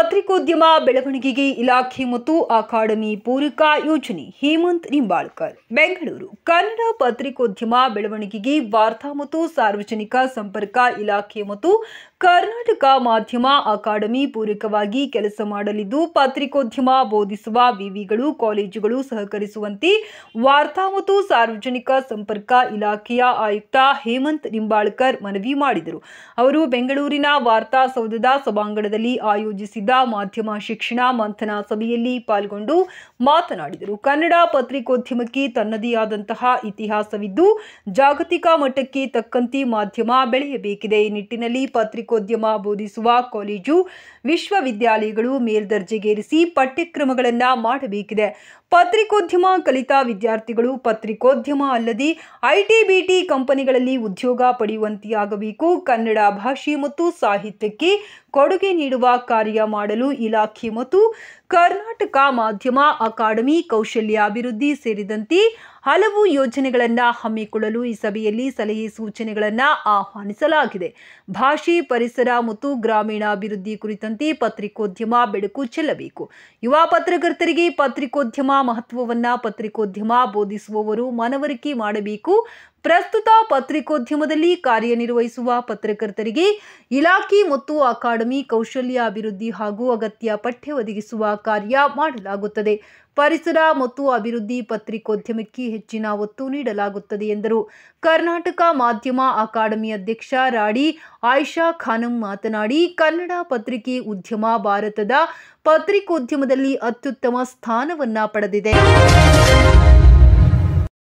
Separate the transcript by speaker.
Speaker 1: ಪತ್ರಿಕೋದ್ಯಮ ಬೆಳವಣಿಗೆಗೆ ಇಲಾಖೆ ಮತ್ತು ಅಕಾಡೆಮಿ ಪೂರಕ ಯೋಜನೆ ಹೇಮಂತ್ ನಿಂಬಾಳ್ಕರ್ ಬೆಂಗಳೂರು ಕನ್ನಡ ಪತ್ರಿಕೋದ್ಯಮ ಬೆಳವಣಿಗೆಗೆ ವಾರ್ತಾ ಮತ್ತು ಸಾರ್ವಜನಿಕ ಸಂಪರ್ಕ ಇಲಾಖೆ ಮತ್ತು ಕರ್ನಾಟಕ ಮಾಧ್ಯಮ ಅಕಾಡೆಮಿ ಪೂರಕವಾಗಿ ಕೆಲಸ ಮಾಡಲಿದ್ದು ಪತ್ರಿಕೋದ್ಯಮ ಬೋಧಿಸುವ ವಿವಿಗಳು ಕಾಲೇಜುಗಳು ಸಹಕರಿಸುವಂತೆ ವಾರ್ತಾ ಮತ್ತು ಸಾರ್ವಜನಿಕ ಸಂಪರ್ಕ ಇಲಾಖೆಯ ಆಯುಕ್ತ ಹೇಮಂತ್ ನಿಂಬಾಳ್ಕರ್ ಮನವಿ ಮಾಡಿದರು ಅವರು ಬೆಂಗಳೂರಿನ ವಾರ್ತಾ ಸೌಧದ ಸಭಾಂಗಣದಲ್ಲಿ ಆಯೋಜಿಸಿದ್ದ ಮಾಧ್ಯಮ ಶಿಕ್ಷಣ ಮಂಥನ ಸಭೆಯಲ್ಲಿ ಪಾಲ್ಗೊಂಡು ಮಾತನಾಡಿದರು ಕನ್ನಡ ಪತ್ರಿಕೋದ್ಯಮಕ್ಕೆ ತನ್ನದೇ ಆದಂತಹ ಇತಿಹಾಸವಿದ್ದು ಜಾಗತಿಕ ಮಟ್ಟಕ್ಕೆ ತಕ್ಕಂತೆ ಮಾಧ್ಯಮ ಬೆಳೆಯಬೇಕಿದೆ ಈ ನಿಟ್ಟಿನಲ್ಲಿ ಪತ್ರಿಕೋದ್ಯಮ ಬೋಧಿಸುವ ಕಾಲೇಜು ವಿಶ್ವವಿದ್ಯಾಲಯಗಳು ಮೇಲ್ದರ್ಜೆಗೇರಿಸಿ ಪಠ್ಯಕ್ರಮಗಳನ್ನು ಮಾಡಬೇಕಿದೆ ಪತ್ರಿಕೋದ್ಯಮ ಕಲಿತ ವಿದ್ಯಾರ್ಥಿಗಳು ಪತ್ರಿಕೋದ್ಯಮ ಅಲ್ಲದೆ ಬಿಟಿ ಕಂಪನಿಗಳಲ್ಲಿ ಉದ್ಯೋಗ ಪಡೆಯುವಂತೆಯಾಗಬೇಕು ಕನ್ನಡ ಭಾಷೆ ಮತ್ತು ಸಾಹಿತ್ಯಕ್ಕೆ ಕೊಡುಗೆ ನೀಡುವ ಕಾರ್ಯ ಮಾಡಲು ಇಲಾಖೆ ಮತ್ತು ಕರ್ನಾಟಕ ಮಾಧ್ಯಮ ಅಕಾಡೆಮಿ ಕೌಶಲ್ಯ ಅಭಿವೃದ್ಧಿ ಸೇರಿದಂತೆ ಹಲವು ಯೋಜನೆಗಳನ್ನು ಹಮ್ಮಿಕೊಳ್ಳಲು ಈ ಸಭೆಯಲ್ಲಿ ಸಲಹೆ ಸೂಚನೆಗಳನ್ನು ಆಹ್ವಾನಿಸಲಾಗಿದೆ ಭಾಷೆ ಪರಿಸರ ಮತ್ತು ಗ್ರಾಮೀಣಾಭಿವೃದ್ಧಿ ಕುರಿತಂತೆ ಪತ್ರಿಕೋದ್ಯಮ ಬೆಳಕು ಚೆಲ್ಲಬೇಕು ಯುವ ಪತ್ರಕರ್ತರಿಗೆ ಪತ್ರಿಕೋದ್ಯಮ ಮಹತ್ವವನ್ನು ಪತ್ರಿಕೋದ್ಯಮ ಬೋಧಿಸುವವರು ಮನವರಿಕೆ ಮಾಡಬೇಕು ಪ್ರಸ್ತುತ ಪತ್ರಿಕೋದ್ಯಮದಲ್ಲಿ ಕಾರ್ಯನಿರ್ವಹಿಸುವ ಪತ್ರಕರ್ತರಿಗೆ ಇಲಾಖೆ ಮತ್ತು ಅಕಾಡೆಮಿ ಕೌಶಲ್ಯ ಅಭಿವೃದ್ಧಿ ಹಾಗೂ ಅಗತ್ಯ ಪಠ್ಯ ಒದಗಿಸುವ ಕಾರ್ಯ ಮಾಡಲಾಗುತ್ತದೆ ಪರಿಸರ ಮತ್ತು ಅಭಿವೃದ್ಧಿ ಪತ್ರಿಕೋದ್ಯಮಕ್ಕೆ ಹೆಚ್ಚಿನ ಒತ್ತು ನೀಡಲಾಗುತ್ತದೆ ಎಂದರು ಕರ್ನಾಟಕ ಮಾಧ್ಯಮ ಅಕಾಡೆಮಿ ಅಧ್ಯಕ್ಷ ರಾಡಿ ಆಯಿಷಾ ಖಾನಂ ಮಾತನಾಡಿ ಕನ್ನಡ ಪತ್ರಿಕೆ ಉದ್ಯಮ ಭಾರತದ ಪತ್ರಿಕೋದ್ಯಮದಲ್ಲಿ ಅತ್ಯುತ್ತಮ ಸ್ಥಾನವನ್ನು ಪಡೆದಿದೆ